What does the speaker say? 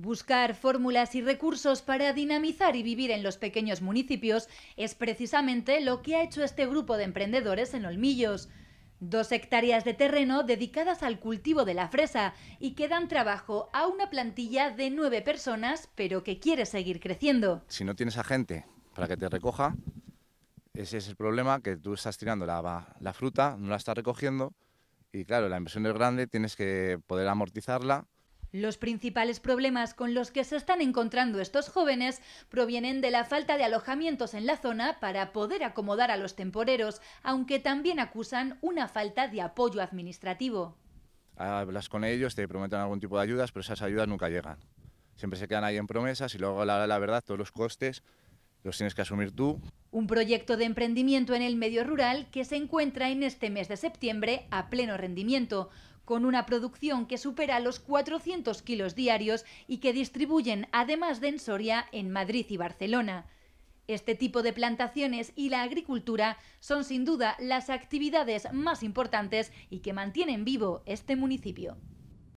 Buscar fórmulas y recursos para dinamizar y vivir en los pequeños municipios es precisamente lo que ha hecho este grupo de emprendedores en Olmillos. Dos hectáreas de terreno dedicadas al cultivo de la fresa y que dan trabajo a una plantilla de nueve personas, pero que quiere seguir creciendo. Si no tienes a gente para que te recoja, ese es el problema, que tú estás tirando la, la fruta, no la estás recogiendo y claro, la inversión es grande, tienes que poder amortizarla los principales problemas con los que se están encontrando estos jóvenes provienen de la falta de alojamientos en la zona para poder acomodar a los temporeros, aunque también acusan una falta de apoyo administrativo. Hablas con ellos, te prometen algún tipo de ayudas, pero esas ayudas nunca llegan. Siempre se quedan ahí en promesas y luego la, la verdad, todos los costes los tienes que asumir tú. Un proyecto de emprendimiento en el medio rural que se encuentra en este mes de septiembre a pleno rendimiento, con una producción que supera los 400 kilos diarios y que distribuyen, además de en Soria, en Madrid y Barcelona. Este tipo de plantaciones y la agricultura son sin duda las actividades más importantes y que mantienen vivo este municipio.